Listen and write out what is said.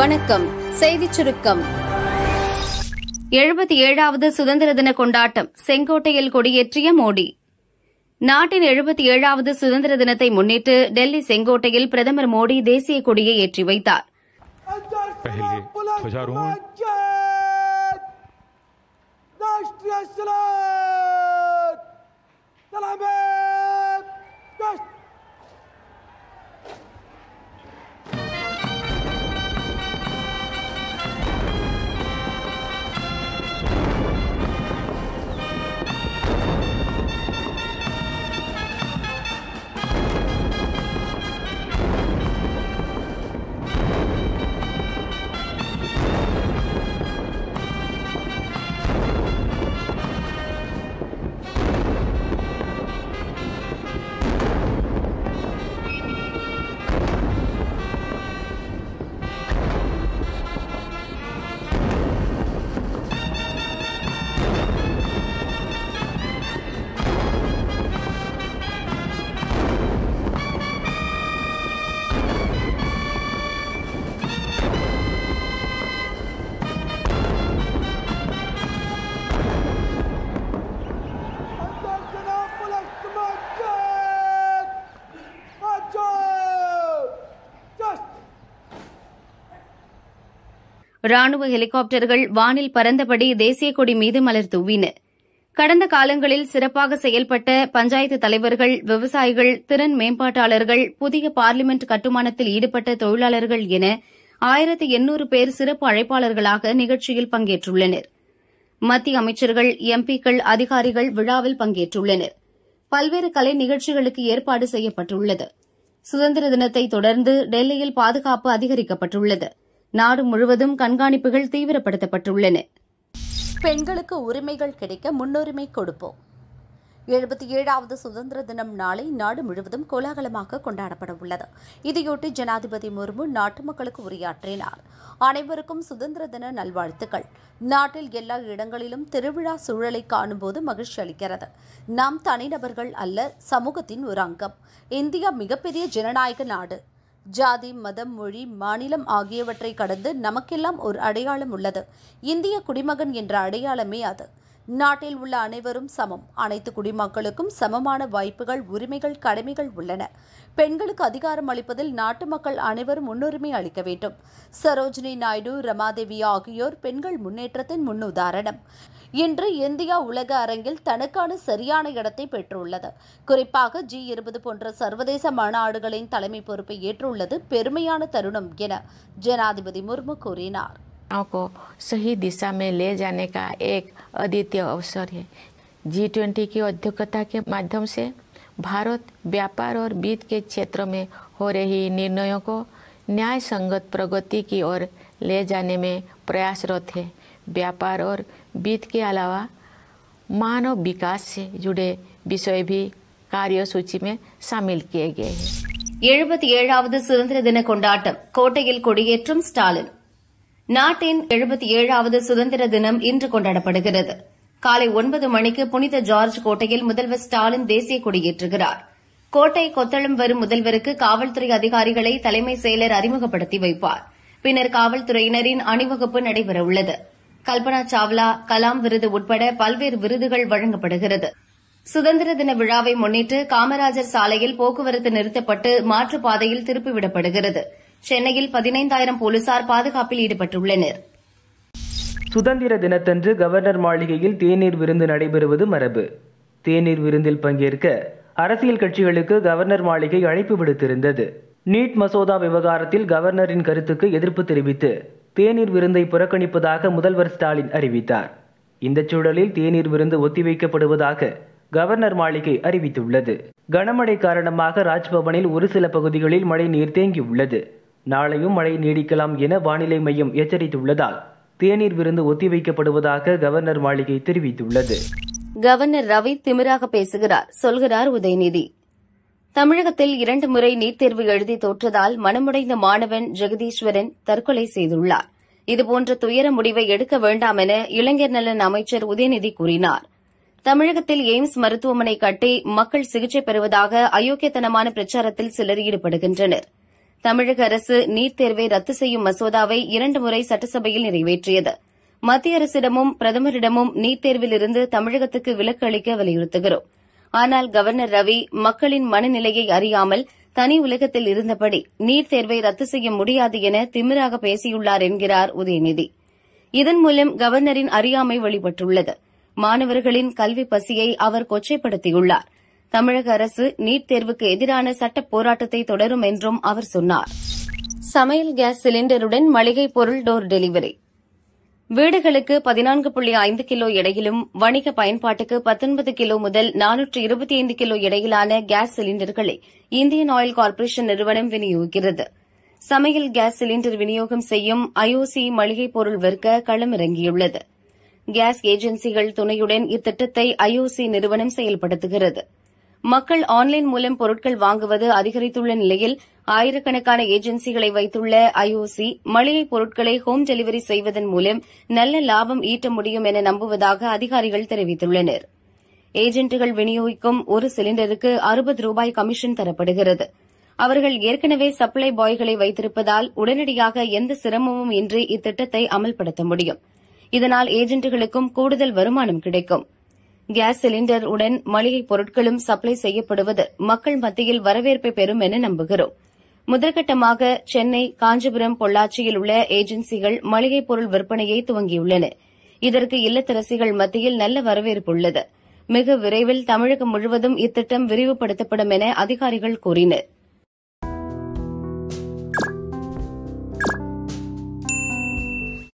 வணக்கம் செய்தி சுருக்கம் எழுபத்தி ஏழாவது சுதந்திர தின கொண்டாட்டம் செங்கோட்டையில் கொடியேற்றிய மோடி நாட்டின் எழுபத்தி ஏழாவது சுதந்திர தினத்தை முன்னிட்டு டெல்லி செங்கோட்டையில் பிரதமர் மோடி தேசிய கொடியை ஏற்றி வைத்தார் ராணுவ ஹெலிகாப்டர்கள் வானில் பறந்தபடி தேசிய கொடி மீது மலர் தூவின கடந்த காலங்களில் சிறப்பாக செயல்பட்ட பஞ்சாயத்து தலைவர்கள் விவசாயிகள் திறன் மேம்பாட்டாளர்கள் புதிய பார்லிமெண்ட் கட்டுமானத்தில் ஈடுபட்ட தொழிலாளர்கள் என ஆயிரத்து எண்ணூறு பேர் சிறப்பு அழைப்பாளர்களாக நிகழ்ச்சியில் பங்கேற்றுள்ளனர் மத்திய அமைச்சர்கள் எம்பிக்கள் அதிகாரிகள் விழாவில் பங்கேற்றுள்ளனர் பல்வேறு கலை நிகழ்ச்சிகளுக்கு ஏற்பாடு செய்யப்பட்டுள்ளது சுதந்திர தினத்தை தொடர்ந்து டெல்லியில் பாதுகாப்பு அதிகரிக்கப்பட்டுள்ளது நாடு முழுவதும் கண்காணிப்புகள் தீவிரப்படுத்தப்பட்டுள்ளன பெண்களுக்கு உரிமைகள் கிடைக்க முன்னுரிமை கொடுப்போம் எழுபத்தி ஏழாவது சுதந்திர தினம் நாளை நாடு முழுவதும் கோலாகலமாக கொண்டாடப்பட உள்ளது இதையொட்டி ஜனாதிபதி முர்மு நாட்டு மக்களுக்கு உரையாற்றினார் அனைவருக்கும் சுதந்திர தின நல்வாழ்த்துக்கள் நாட்டில் எல்லா இடங்களிலும் திருவிழா சூழலை காணும்போது மகிழ்ச்சி அளிக்கிறது நாம் தனிநபர்கள் அல்ல சமூகத்தின் ஒரு அங்கம் இந்தியா மிகப்பெரிய ஜனநாயக நாடு ஜாதி மதம் மொழி மாநிலம் ஆகியவற்றை கடந்து நமக்கெல்லாம் ஒரு அடையாளம் உள்ளது இந்திய குடிமகன் என்ற அடையாளமே அது நாட்டில் உள்ள அனைவரும் சமம் அனைத்து குடிமக்களுக்கும் சமமான வாய்ப்புகள் உரிமைகள் கடமைகள் உள்ளன பெண்களுக்கு அதிகாரம் அளிப்பதில் நாட்டு மக்கள் அனைவரும் முன்னுரிமை அளிக்க வேண்டும் சரோஜினி நாயுடு ரமாதேவி ஆகியோர் பெண்கள் முன்னேற்றத்தின் முன்னுதாரணம் இன்று இந்தியா உலக அரங்கில் தனக்கான சரியான இடத்தை பெற்றுள்ளது குறிப்பாக ஜி இருபது போன்ற சர்வதேச மாநாடுகளின் தலைமை பொறுப்பை ஏற்றுள்ளது பெருமையான தருணம் என ஜனாதிபதி முர்மு கூறினார் घटनाओं को सही दिशा में ले जाने का एक अद्वितीय अवसर है जी ट्वेंटी की अध्यक्षता के माध्यम से भारत व्यापार और वित्त के क्षेत्र में हो रही निर्णयों को न्याय संगत प्रगति की ओर ले जाने में प्रयासरत है व्यापार और वित्त के अलावा मानव विकास से जुड़े विषय भी कार्यसूची में शामिल किए गए हैं எழுபத்தி ஏழாவது சுதந்திர தின கொண்டாட்டம் கோட்டையில் கொடியேற்றம் ஸ்டாலின் நாட்டின் எழுபத்தி ஏழாவது சுதந்திர தினம் இன்று கொண்டாடப்படுகிறது காலை ஒன்பது மணிக்கு புனித ஜார்ஜ் கோட்டையில் முதல்வர் ஸ்டாலின் தேசிய கொடியேற்றுகிறார் கோட்டை கொத்தளம் வரும் முதல்வருக்கு காவல்துறை அதிகாரிகளை தலைமை செயலர் அறிமுகப்படுத்தி வைப்பார் பின்னர் காவல்துறையினரின் அணிவகுப்பு நடைபெறவுள்ளது கல்பனா சாவ்லா கலாம் விருது உட்பட பல்வேறு விருதுகள் வழங்கப்படுகிறது சுதந்திர தின விழாவை முன்னிட்டு காமராஜர் சாலையில் போக்குவரத்து நிறுத்தப்பட்டு மாற்றுப்பாதையில் திருப்பிவிடப்படுகிறது சென்னையில் பதினைந்தாயிரம் போலீசார் பாதுகாப்பில் ஈடுபட்டுள்ளனர் சுதந்திர தினத்தன்று கவர்னர் மாளிகையில் தேநீர் விருந்து நடைபெறுவது மரபு தேநீர் விருந்தில் பங்கேற்க அரசியல் கட்சிகளுக்கு கவர்னர் மாளிகை அழைப்பு விடுத்திருந்தது நீட் மசோதா விவகாரத்தில் கவர்னரின் கருத்துக்கு எதிர்ப்பு தெரிவித்து தேநீர் விருந்தை புறக்கணிப்பதாக முதல்வர் ஸ்டாலின் அறிவித்தார் இந்த சூழலில் தேநீர் விருந்து ஒத்திவைக்கப்படுவதாக கவர்னர் மாளிகை அறிவித்துள்ளது கனமழை காரணமாக ராஜ்பவனில் ஒரு சில பகுதிகளில் மழை நீர் தேங்கியுள்ளது நாளையும் மழை நீடிக்கலாம் என வானிலை மையம் எச்சரித்துள்ளதால் தேநீர் விருந்து ஒத்திவைக்கப்படுவதாக கவர்னர் மாளிகை தெரிவித்துள்ளது கவர்னர் ரவி திமிராக பேசுகிறார் சொல்கிறார் உதயநிதி தமிழகத்தில் இரண்டு முறை நீட் தேர்வு எழுதி தோற்றதால் மனமுடைந்த மாணவன் ஜெகதீஸ்வரன் தற்கொலை செய்துள்ளார் இதுபோன்ற துயர முடிவை எடுக்க வேண்டாம் என இளைஞர் நலன் அமைச்சர் உதயநிதி கூறினார் தமிழகத்தில் எய்ம்ஸ் மருத்துவமனை கட்டி மக்கள் சிகிச்சை பெறுவதாக அயோக்கியத்தனமான பிரச்சாரத்தில் சிலர் ஈடுபடுகின்றனா் தமிழக அரசு நீட் தேர்வை ரத்து செய்யும் மசோதாவை இரண்டு முறை சட்டசபையில் நிறைவேற்றியது மத்திய அரசிடமும் பிரதமரிடமும் நீட் தேர்விலிருந்து தமிழகத்துக்கு விலக்கு அளிக்க வலியுறுத்துகிறோம் ஆனால் கவர்னர் ரவி மக்களின் மனநிலையை அறியாமல் தனி உலகத்தில் இருந்தபடி நீட் தேர்வை ரத்து செய்ய முடியாது என திமிராக பேசியுள்ளார் என்கிறார் உதயநிதி இதன் மூலம் கவர்னரின் அறியாமை வெளிப்பட்டுள்ளது மாணவர்களின் கல்வி பசியை அவர் கொச்சைப்படுத்தியுள்ளார் தமிழக அரசு நீட் தேர்வுக்கு எதிரான சட்ட போராட்டத்தை தொடரும் என்றும் அவர் சொன்னார் சமையல் கேஸ் சிலிண்டருடன் மளிகை பொருள் டோர் டெலிவரி வீடுகளுக்கு பதினான்கு புள்ளி ஐந்து கிலோ எடையிலும் வணிக பயன்பாட்டுக்கு பத்தொன்பது கிலோ முதல் நானூற்று இருபத்தி ஐந்து கிலோ எடையிலான கேஸ் சிலிண்டர்களை இந்தியன் ஆயில் கார்ப்பரேஷன் நிறுவனம் விநியோகிக்கிறது சமையல் கேஸ் சிலிண்டர் விநியோகம் செய்யும் ஐஓசி மளிகைப் பொருள் விற்க களமிறங்கியுள்ளது கேஸ் ஏஜென்சிகள் துணையுடன் இத்திட்டத்தை ஐஓசி நிறுவனம் செயல்படுத்துகிறது மக்கள் ஆன்லைன் மூலம் பொருட்கள் வாங்குவது அதிகரித்துள்ள நிலையில் ஆயிரக்கணக்கான ஏஜென்சிகளை வைத்துள்ள ஐஓசி மளிகை பொருட்களை ஹோம் டெலிவரி செய்வதன் மூலம் நல்ல லாபம் ஈட்ட முடியும் என நம்புவதாக அதிகாரிகள் தெரிவித்துள்ளனர் ஏஜென்ட்டுகள் விநியோகிக்கும் ஒரு சிலிண்டருக்கு அறுபது ரூபாய் கமிஷன் தரப்படுகிறது அவர்கள் ஏற்கனவே சப்ளை பாய்களை வைத்திருப்பதால் உடனடியாக எந்த சிரமமும் இன்றி இத்திட்டத்தை அமல்படுத்த முடியும் இதனால் ஏஜென்ட்டுகளுக்கும் கூடுதல் வருமானம் கிடைக்கும் கேஸ் சிலிண்டர் உடன் மளிகைப் பொருட்களும் சப்ளை செய்யப்படுவது மக்கள் மத்தியில் வரவேற்பை பெறும் என நம்புகிறோம் முதற்கட்டமாக சென்னை காஞ்சிபுரம் பொள்ளாச்சியில் உள்ள ஏஜென்சிகள் மளிகைப் பொருள் விற்பனையை துவங்கியுள்ளன இதற்கு இல்லத்தரசிகள் மத்தியில் நல்ல வரவேற்பு உள்ளது மிக விரைவில் தமிழகம் முழுவதும் இத்திட்டம் விரிவுபடுத்தப்படும் என அதிகாரிகள் கூறினா்